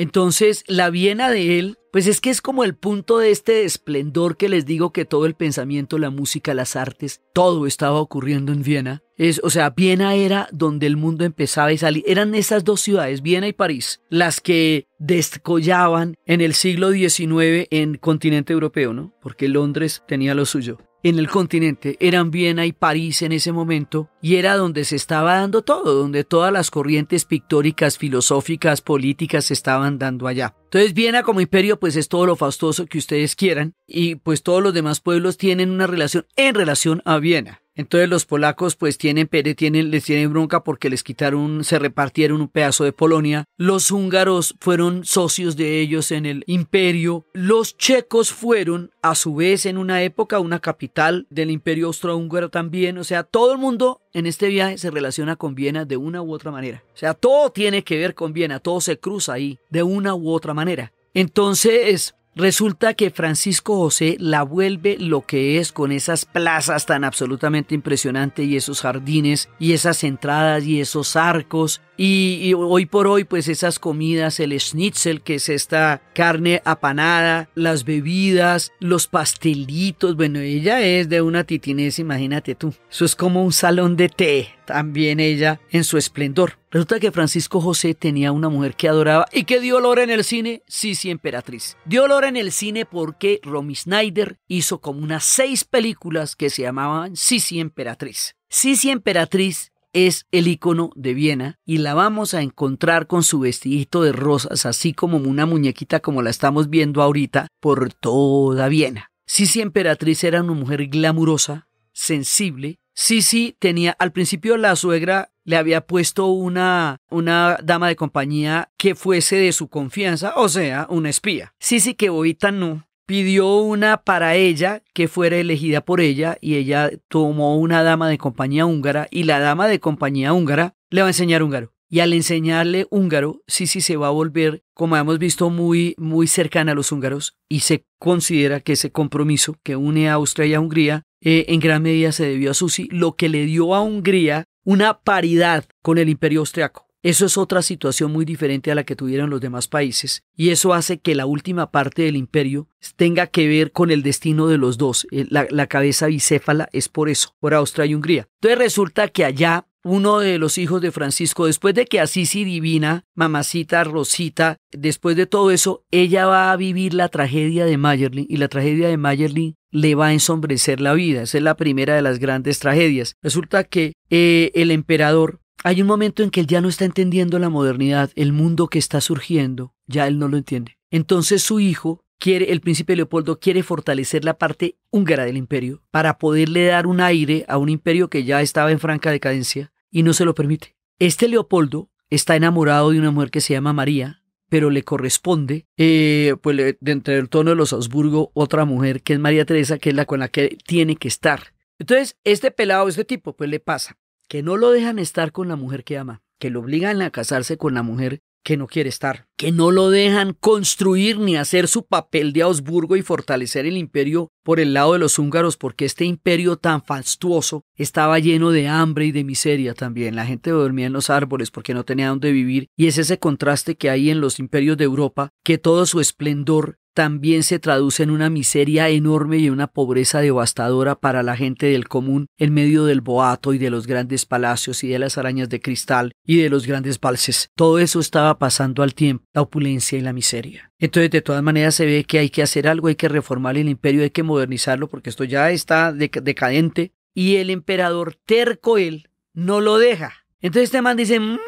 A: Entonces, la Viena de él, pues es que es como el punto de este esplendor que les digo que todo el pensamiento, la música, las artes, todo estaba ocurriendo en Viena. Es, o sea, Viena era donde el mundo empezaba y salía. Eran esas dos ciudades, Viena y París, las que descollaban en el siglo XIX en continente europeo, ¿no? Porque Londres tenía lo suyo en el continente. Eran Viena y París en ese momento y era donde se estaba dando todo, donde todas las corrientes pictóricas, filosóficas, políticas se estaban dando allá. Entonces Viena como imperio pues es todo lo fastuoso que ustedes quieran y pues todos los demás pueblos tienen una relación en relación a Viena. Entonces los polacos pues tienen, tienen, les tienen bronca porque les quitaron, se repartieron un pedazo de Polonia. Los húngaros fueron socios de ellos en el imperio. Los checos fueron a su vez en una época una capital del imperio austrohúngaro también. O sea, todo el mundo en este viaje se relaciona con Viena de una u otra manera. O sea, todo tiene que ver con Viena, todo se cruza ahí de una u otra manera. Entonces, Resulta que Francisco José la vuelve lo que es con esas plazas tan absolutamente impresionantes y esos jardines y esas entradas y esos arcos y, hoy por hoy pues esas comidas, el schnitzel que es esta carne apanada, las bebidas, los pastelitos, bueno, ella es de una titinez, imagínate tú. Eso es como un salón de té también ella en su esplendor. Resulta que Francisco José tenía una mujer que adoraba y que dio olor en el cine, Sisi emperatriz. Dio olor en el cine porque Romy Snyder hizo como unas seis películas que se llamaban Sisi Emperatriz. Sisi Emperatriz es el icono de Viena y la vamos a encontrar con su vestidito de rosas, así como una muñequita como la estamos viendo ahorita, por toda Viena. Sisi Emperatriz era una mujer glamurosa, sensible, Sisi tenía, al principio la suegra le había puesto una, una dama de compañía que fuese de su confianza, o sea, una espía. Sisi, que Bovita no, pidió una para ella que fuera elegida por ella y ella tomó una dama de compañía húngara y la dama de compañía húngara le va a enseñar húngaro. Y al enseñarle húngaro, Sisi se va a volver, como hemos visto, muy, muy cercana a los húngaros y se considera que ese compromiso que une a Austria y a Hungría eh, en gran medida se debió a Susi, lo que le dio a Hungría una paridad con el imperio austriaco. Eso es otra situación muy diferente a la que tuvieron los demás países, y eso hace que la última parte del imperio tenga que ver con el destino de los dos. Eh, la, cabeza bicéfala es por eso, por Austria y Hungría. Entonces resulta que allá uno de los hijos de Francisco, después de que Sisi divina, mamacita, Rosita, después de todo eso, ella va a vivir la tragedia de Mayerlin, y la tragedia de Mayerlin le va a ensombrecer la vida. Esa es la primera de las grandes tragedias. Resulta que eh, el emperador, hay un momento en que él ya no está entendiendo la modernidad, el mundo que está surgiendo, ya él no lo entiende. Entonces su hijo quiere, el príncipe Leopoldo quiere fortalecer la parte húngara del imperio para poderle dar un aire a un imperio que ya estaba en franca decadencia y no se lo permite. Este Leopoldo está enamorado de una mujer que se llama María, pero le corresponde, eh, pues dentro del tono de los Habsburgo, otra mujer que es María Teresa, que es la con la que tiene que estar. Entonces, este pelado, este tipo, pues le pasa que no lo dejan estar con la mujer que ama, que lo obligan a casarse con la mujer que no quiere estar, que no lo dejan construir ni hacer su papel de Augsburgo y fortalecer el imperio por el lado de los húngaros, porque este imperio tan fastuoso estaba lleno de hambre y de miseria también. La gente dormía en los árboles porque no tenía dónde vivir y es ese contraste que hay en los imperios de Europa, que todo su esplendor también se traduce en una miseria enorme y una pobreza devastadora para la gente del común en medio del boato y de los grandes palacios y de las arañas de cristal y de los grandes valses. Todo eso estaba pasando al tiempo, la opulencia y la miseria. Entonces, de todas maneras, se ve que hay que hacer algo, hay que reformar el imperio, hay que modernizarlo porque esto ya está decadente. Y el emperador terco él no lo deja. Entonces este man dice, mm,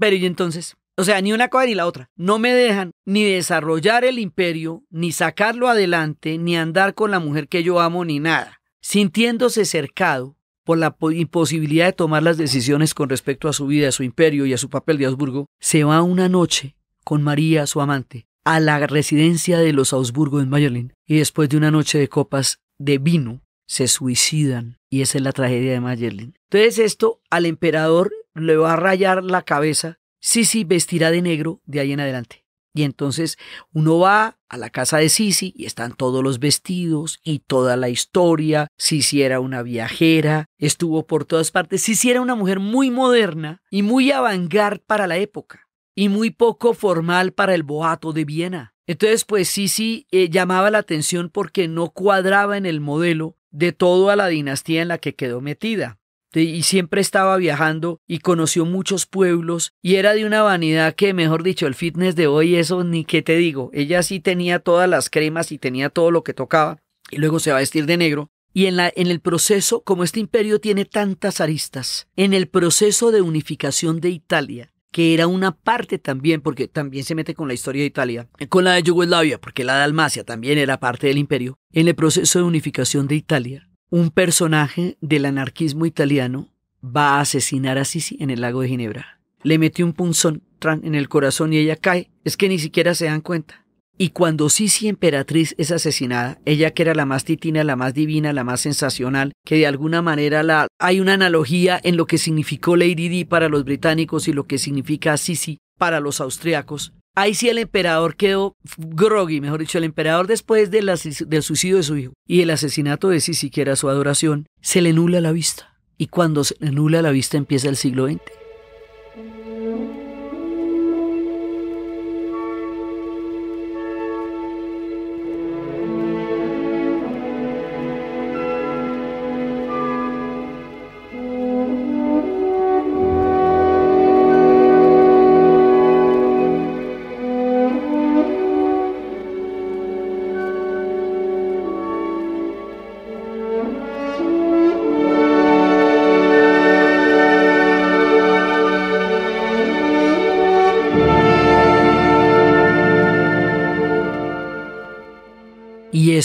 A: pero ¿y entonces? O sea, ni una cosa ni la otra. No me dejan ni desarrollar el imperio, ni sacarlo adelante, ni andar con la mujer que yo amo, ni nada. Sintiéndose cercado por la imposibilidad de tomar las decisiones con respecto a su vida, a su imperio y a su papel de Habsburgo, se va una noche con María, su amante, a la residencia de los Augsburgo en Mayerlin y después de una noche de copas de vino, se suicidan. Y esa es la tragedia de Mayerlin. Entonces esto al emperador le va a rayar la cabeza Sisi vestirá de negro de ahí en adelante. Y entonces uno va a la casa de Sisi y están todos los vestidos y toda la historia. Sisi era una viajera, estuvo por todas partes. Sisi era una mujer muy moderna y muy avangar para la época y muy poco formal para el boato de Viena. Entonces, pues Sisi eh, llamaba la atención porque no cuadraba en el modelo de toda la dinastía en la que quedó metida y siempre estaba viajando y conoció muchos pueblos y era de una vanidad que, mejor dicho, el fitness de hoy, eso ni qué te digo, ella sí tenía todas las cremas y tenía todo lo que tocaba y luego se va a vestir de negro. Y en, la, en el proceso, como este imperio tiene tantas aristas, en el proceso de unificación de Italia, que era una parte también, porque también se mete con la historia de Italia, con la de Yugoslavia, porque la de Dalmacia también era parte del imperio, en el proceso de unificación de Italia, un personaje del anarquismo italiano va a asesinar a Sisi en el lago de Ginebra. Le metió un punzón en el corazón y ella cae. Es que ni siquiera se dan cuenta. Y cuando Sisi Emperatriz es asesinada, ella que era la más titina, la más divina, la más sensacional, que de alguna manera la... hay una analogía en lo que significó Lady Di para los británicos y lo que significa Sisi para los austriacos, Ahí sí el emperador quedó groggy, mejor dicho, el emperador después del suicidio de su hijo y el asesinato de si siquiera su adoración, se le nula la vista. Y cuando se le nula la vista empieza el siglo XX.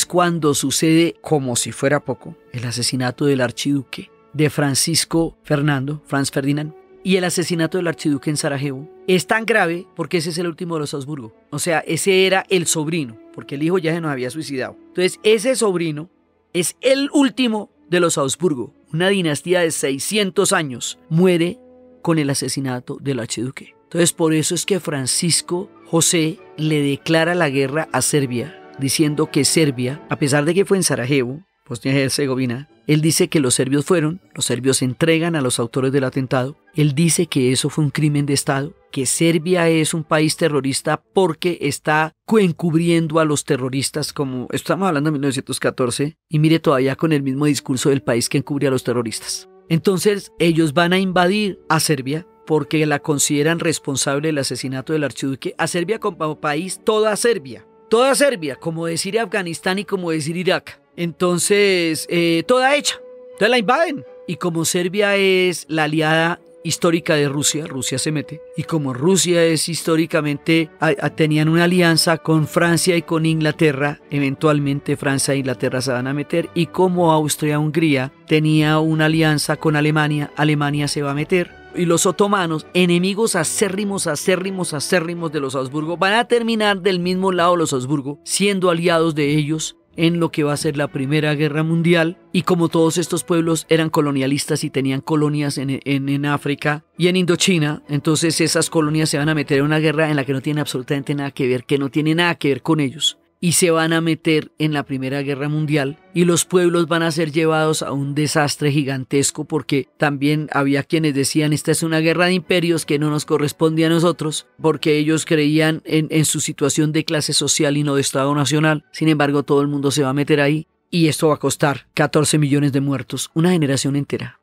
A: cuando sucede, como si fuera poco, el asesinato del archiduque de Francisco Fernando, Franz Ferdinand, y el asesinato del archiduque en Sarajevo es tan grave porque ese es el último de los Habsburgo. O sea, ese era el sobrino, porque el hijo ya se nos había suicidado. Entonces, ese sobrino es el último de los Habsburgo. Una dinastía de 600 años muere con el asesinato del archiduque. Entonces, por eso es que Francisco José le declara la guerra a Serbia diciendo que Serbia, a pesar de que fue en Sarajevo, Bosnia y Herzegovina, él dice que los serbios fueron, los serbios entregan a los autores del atentado, él dice que eso fue un crimen de Estado, que Serbia es un país terrorista porque está encubriendo a los terroristas como, estamos hablando de 1914, y mire todavía con el mismo discurso del país que encubre a los terroristas. Entonces ellos van a invadir a Serbia porque la consideran responsable del asesinato del archiduque, a Serbia como país, toda Serbia toda Serbia, como decir Afganistán y como decir Irak. Entonces, eh, toda hecha. Entonces la invaden. Y como Serbia es la aliada histórica de Rusia, Rusia se mete. Y como Rusia es históricamente, tenían una alianza con Francia y con Inglaterra, eventualmente Francia e Inglaterra se van a meter. Y como Austria-Hungría tenía una alianza con Alemania, Alemania se va a meter y los otomanos, enemigos acérrimos, acérrimos, acérrimos de los Habsburgo, van a terminar del mismo lado los Habsburgo, siendo aliados de ellos en lo que va a ser la Primera Guerra Mundial. Y como todos estos pueblos eran colonialistas y tenían colonias en, África y en Indochina, entonces esas colonias se van a meter en una guerra en la que no tiene absolutamente nada que ver, que no tiene nada que ver con ellos y se van a meter en la Primera Guerra Mundial y los pueblos van a ser llevados a un desastre gigantesco porque también había quienes decían esta es una guerra de imperios que no nos corresponde a nosotros porque ellos creían en, en su situación de clase social y no de Estado Nacional. Sin embargo, todo el mundo se va a meter ahí y esto va a costar 14 millones de muertos, una generación entera.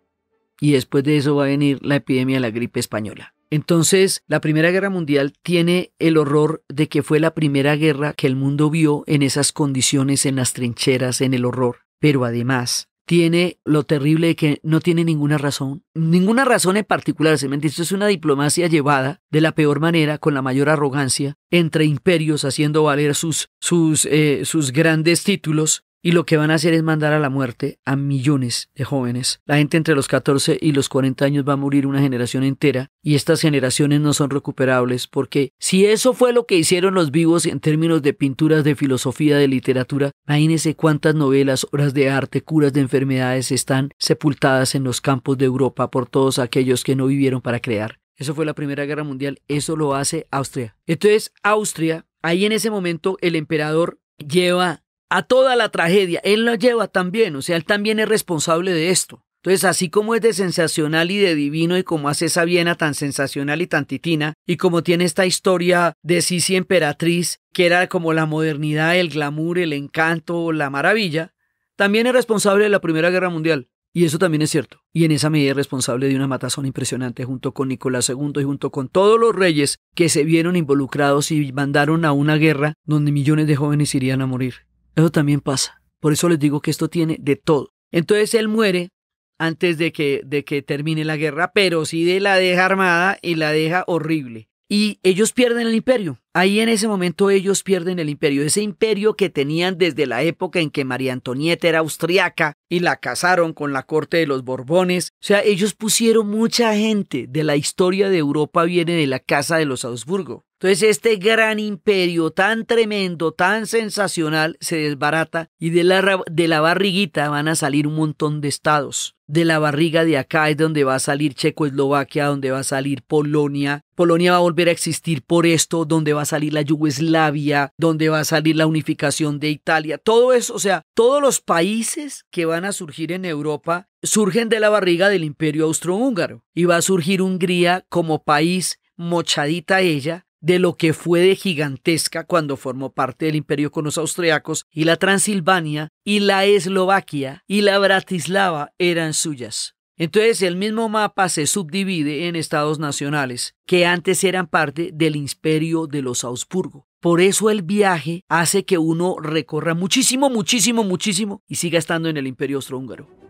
A: Y después de eso va a venir la epidemia de la gripe española. Entonces, la Primera Guerra Mundial tiene el horror de que fue la primera guerra que el mundo vio en esas condiciones, en las trincheras, en el horror. Pero además, tiene lo terrible de que no tiene ninguna razón, ninguna razón en particular, esto es una diplomacia llevada de la peor manera, con la mayor arrogancia, entre imperios haciendo valer sus, sus, eh, sus grandes títulos y lo que van a hacer es mandar a la muerte a millones de jóvenes. La gente entre los 14 y los 40 años va a morir una generación entera y estas generaciones no son recuperables porque si eso fue lo que hicieron los vivos en términos de pinturas, de filosofía, de literatura, imagínense cuántas novelas, obras de arte, curas de enfermedades están sepultadas en los campos de Europa por todos aquellos que no vivieron para crear. Eso fue la Primera Guerra Mundial, eso lo hace Austria. Entonces, Austria, ahí en ese momento el emperador lleva a toda la tragedia. Él la lleva también, o sea, él también es responsable de esto. Entonces, así como es de sensacional y de divino, y como hace esa Viena tan sensacional y tan titina, y como tiene esta historia de Sisi Emperatriz, que era como la modernidad, el glamour, el encanto, la maravilla, también es responsable de la Primera Guerra Mundial. Y eso también es cierto. Y en esa medida es responsable de una matazón impresionante junto con Nicolás II y junto con todos los reyes que se vieron involucrados y mandaron a una guerra donde millones de jóvenes irían a morir. Eso también pasa. Por eso les digo que esto tiene de todo. Entonces él muere antes de que, de que termine la guerra, pero sí de la deja armada y la deja horrible. Y ellos pierden el imperio. Ahí en ese momento ellos pierden el imperio. Ese imperio que tenían desde la época en que María Antonieta era austriaca y la casaron con la corte de los Borbones. O sea, ellos pusieron mucha gente de la historia de Europa viene de la casa de los Habsburgo. Entonces este gran imperio tan tremendo, tan sensacional, se desbarata y de la, barriguita van a salir un montón de estados. De la barriga de acá es donde va a salir Checoslovaquia, donde va a salir Polonia. Polonia va a volver a existir por esto, donde va a salir la Yugoslavia, donde va a salir la unificación de Italia. Todo eso, o sea, todos los países que van a surgir en Europa surgen de la barriga del imperio austrohúngaro. Y va a surgir Hungría como país mochadita ella, de lo que fue de gigantesca cuando formó parte del imperio con los austriacos y la Transilvania y la Eslovaquia y la Bratislava eran suyas. Entonces el mismo mapa se subdivide en estados nacionales que antes eran parte del imperio de los Augsburgo. Por eso el viaje hace que uno recorra muchísimo, muchísimo, muchísimo y siga estando en el imperio austrohúngaro.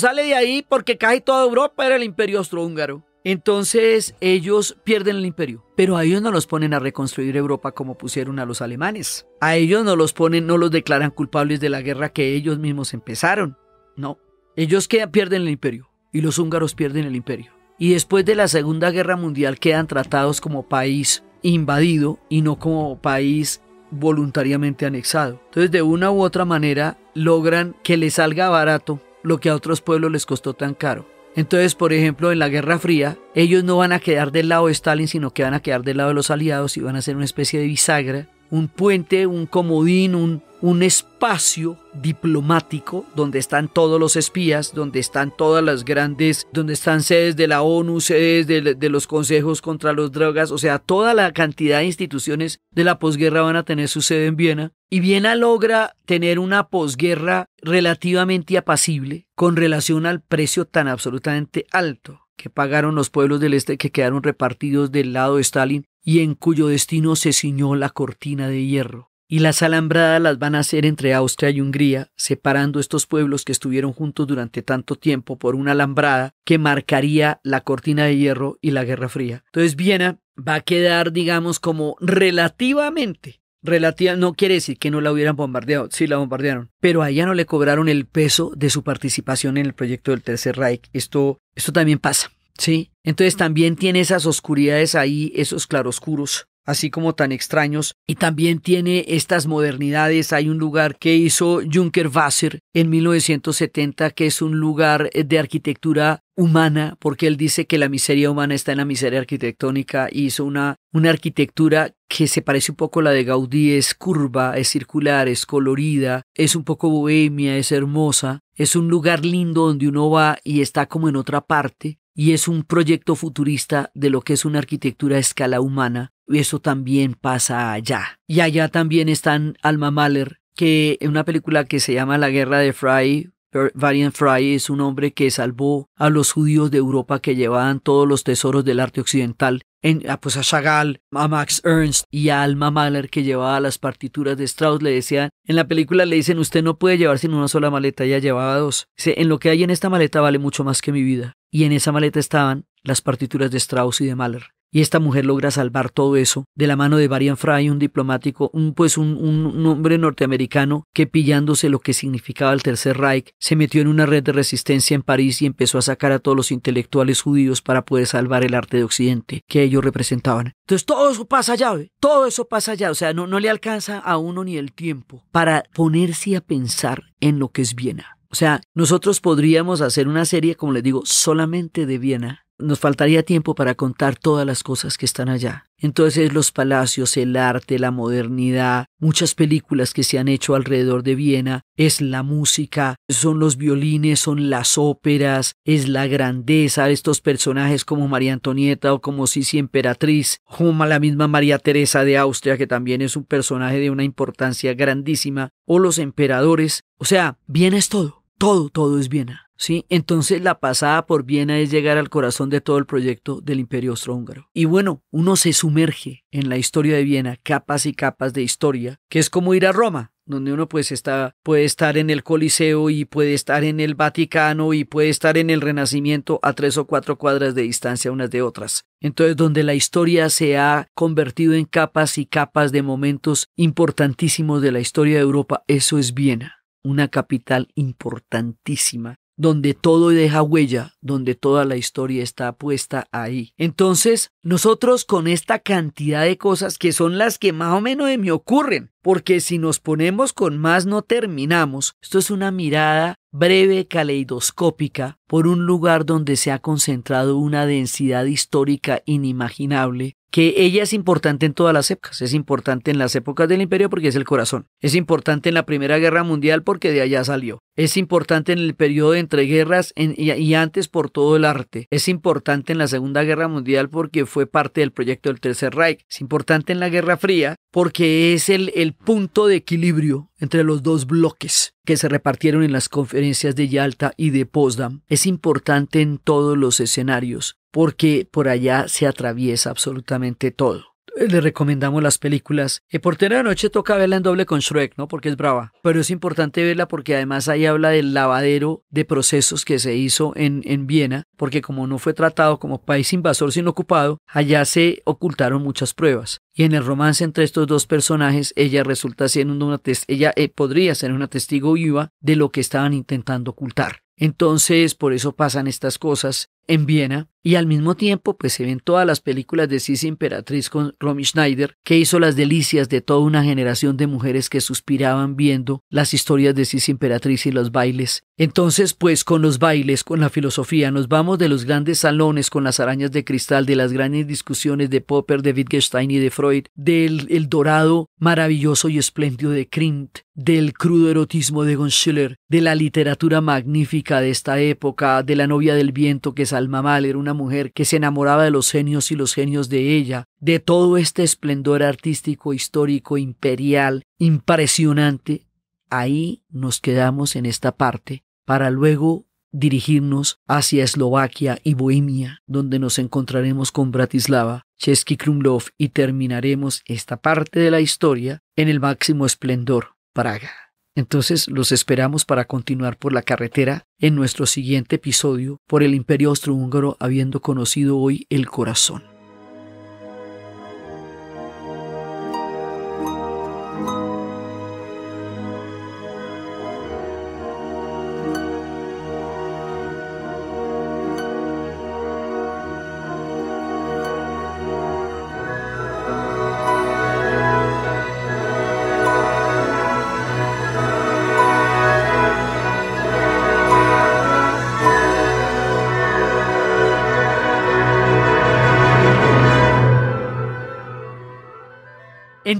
A: sale de ahí porque casi toda Europa era el imperio austrohúngaro. Entonces ellos pierden el imperio, pero a ellos no los ponen a reconstruir Europa como pusieron a los alemanes. A ellos no los ponen, no los declaran culpables de la guerra que ellos mismos empezaron. No, ellos quedan, pierden el imperio y los húngaros pierden el imperio. Y después de la Segunda Guerra Mundial quedan tratados como país invadido y no como país voluntariamente anexado. Entonces de una u otra manera logran que les salga barato lo que a otros pueblos les costó tan caro. Entonces, por ejemplo, en la Guerra Fría, ellos no van a quedar del lado de Stalin, sino que van a quedar del lado de los aliados y van a ser una especie de bisagra un puente, un comodín, un, un espacio diplomático donde están todos los espías, donde están todas las grandes, donde están sedes de la ONU, sedes de, de, los consejos contra las drogas, o sea, toda la cantidad de instituciones de la posguerra van a tener su sede en Viena. Y Viena logra tener una posguerra relativamente apacible con relación al precio tan absolutamente alto que pagaron los pueblos del este que quedaron repartidos del lado de Stalin y en cuyo destino se ciñó la cortina de hierro. Y las alambradas las van a hacer entre Austria y Hungría, separando estos pueblos que estuvieron juntos durante tanto tiempo por una alambrada que marcaría la cortina de hierro y la Guerra Fría. Entonces Viena va a quedar, digamos, como relativamente relativa, no quiere decir que no la hubieran bombardeado, sí la bombardearon, pero allá no le cobraron el peso de su participación en el proyecto del Tercer Reich. Esto, esto también pasa. ¿sí? Entonces también tiene esas oscuridades ahí, esos claroscuros así como tan extraños, y también tiene estas modernidades. Hay un lugar que hizo Junker Wasser en 1970, que es un lugar de arquitectura humana, porque él dice que la miseria humana está en la miseria arquitectónica, y hizo una, una arquitectura que se parece un poco a la de Gaudí, es curva, es circular, es colorida, es un poco bohemia, es hermosa, es un lugar lindo donde uno va y está como en otra parte, y es un proyecto futurista de lo que es una arquitectura a escala humana. y Eso también pasa allá. Y allá también están Alma Mahler, que en una película que se llama La Guerra de Fry, Varian Fry es un hombre que salvó a los judíos de Europa que llevaban todos los tesoros del arte occidental, en, ah, pues a Chagall, a Max Ernst y a Alma Mahler que llevaba las partituras de Strauss. Le decían, en la película le dicen, usted no puede llevar sin una sola maleta, ella llevaba dos. en lo que hay en esta maleta vale mucho más que mi vida y en esa maleta estaban las partituras de Strauss y de Mahler. Y esta mujer logra salvar todo eso de la mano de Varian Fry, un diplomático, un, pues un, un, hombre norteamericano que pillándose lo que significaba el Tercer Reich, se metió en una red de resistencia en París y empezó a sacar a todos los intelectuales judíos para poder salvar el arte de Occidente que ellos representaban. Entonces todo eso pasa allá, todo eso pasa allá, o sea, no, no le alcanza a uno ni el tiempo para ponerse a pensar en lo que es Viena. O sea, nosotros podríamos hacer una serie, como les digo, solamente de Viena. Nos faltaría tiempo para contar todas las cosas que están allá. Entonces los palacios, el arte, la modernidad, muchas películas que se han hecho alrededor de Viena, es la música, son los violines, son las óperas, es la grandeza estos personajes como María Antonieta o como Sisi Emperatriz, como la misma María Teresa de Austria, que también es un personaje de una importancia grandísima, o los emperadores. O sea, Viena es todo todo, todo es Viena. ¿sí? Entonces la pasada por Viena es llegar al corazón de todo el proyecto del Imperio Austrohúngaro. Y bueno, uno se sumerge en la historia de Viena, capas y capas de historia, que es como ir a Roma donde uno pues, puede estar en el Coliseo y puede estar en el Vaticano y puede estar en el Renacimiento a tres o cuatro cuadras de distancia unas de otras. Entonces, donde la historia se ha convertido en capas y capas de momentos importantísimos de la historia de Europa, eso es Viena una capital importantísima, donde todo deja huella, donde toda la historia está puesta ahí. Entonces, nosotros con esta cantidad de cosas que son las que más o menos me ocurren, porque si nos ponemos con más no terminamos, esto es una mirada breve caleidoscópica por un lugar donde se ha concentrado una densidad histórica inimaginable que ella es importante en todas las épocas, es importante en las épocas del imperio porque es el corazón, es importante en la Primera Guerra Mundial porque de allá salió, es importante en el periodo entre guerras y, antes por todo el arte, es importante en la Segunda Guerra Mundial porque fue parte del proyecto del Tercer Reich, es importante en la Guerra Fría porque es el, punto de equilibrio entre los dos bloques que se repartieron en las conferencias de Yalta y de Potsdam. Es importante en todos los escenarios, porque por allá se atraviesa absolutamente todo le recomendamos las películas. El eh, portero de noche toca verla en doble con Shrek, ¿no? Porque es brava. Pero es importante verla porque además ahí habla del lavadero de procesos que se hizo en, en Viena, porque como no fue tratado como país invasor sino ocupado, allá se ocultaron muchas pruebas. Y en el romance entre estos dos personajes, ella resulta siendo una ella eh, podría ser una testigo viva de lo que estaban intentando ocultar. Entonces, por eso pasan estas cosas en Viena y al mismo tiempo pues se ven todas las películas de Sisi Imperatriz con Romy Schneider que hizo las delicias de toda una generación de mujeres que suspiraban viendo las historias de Sisi Imperatriz y los bailes. Entonces pues con los bailes, con la filosofía, nos vamos de los grandes salones con las arañas de cristal, de las grandes discusiones de Popper, de Wittgenstein y de Freud, del el dorado maravilloso y espléndido de Krint, del crudo erotismo de Gonschiller, de la literatura magnífica de esta época, de la novia del viento que Alma Mal era una mujer que se enamoraba de los genios y los genios de ella, de todo este esplendor artístico, histórico, imperial, impresionante. Ahí nos quedamos en esta parte para luego dirigirnos hacia Eslovaquia y Bohemia, donde nos encontraremos con Bratislava, Chesky Krumlov y terminaremos esta parte de la historia en el máximo esplendor, Praga. Entonces los esperamos para continuar por la carretera en nuestro siguiente episodio por el Imperio Austrohúngaro habiendo conocido hoy el corazón.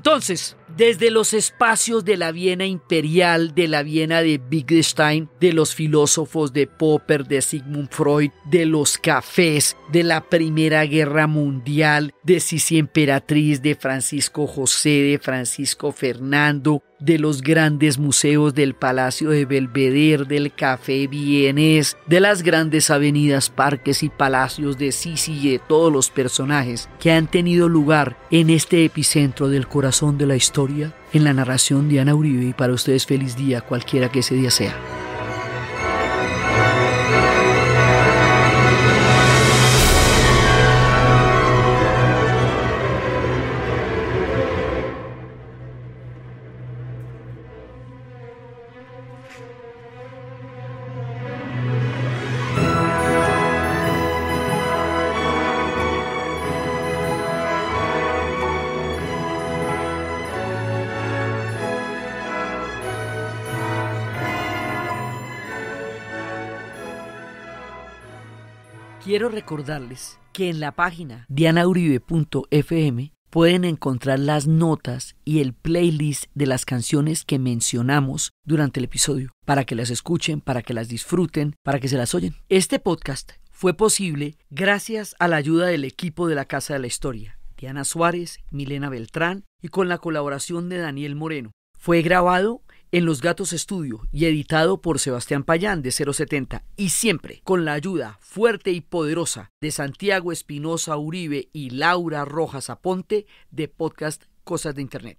A: Entonces, desde los espacios de la Viena imperial, de la Viena de Wittgenstein, de los filósofos de Popper, de Sigmund Freud, de los cafés, de la Primera Guerra Mundial, de Sisi Emperatriz, de Francisco José, de Francisco Fernando, de los grandes museos del Palacio de Belvedere, del Café Bienes, de las grandes avenidas, parques y palacios de Sisi y de todos los personajes que han tenido lugar en este epicentro del corazón de la historia, en la narración de Ana Uribe y para ustedes feliz día cualquiera que ese día sea. recordarles que en la página dianauribe.fm pueden encontrar las notas y el playlist de las canciones que mencionamos durante el episodio, para que las escuchen, para que las disfruten, para que se las oyen. Este podcast fue posible gracias a la ayuda del equipo de la Casa de la Historia, Diana Suárez, Milena Beltrán y con la colaboración de Daniel Moreno. Fue grabado en Los Gatos Estudio y editado por Sebastián Payán de 070 y siempre con la ayuda fuerte y poderosa de Santiago Espinosa Uribe y Laura Rojas Aponte de Podcast Cosas de Internet.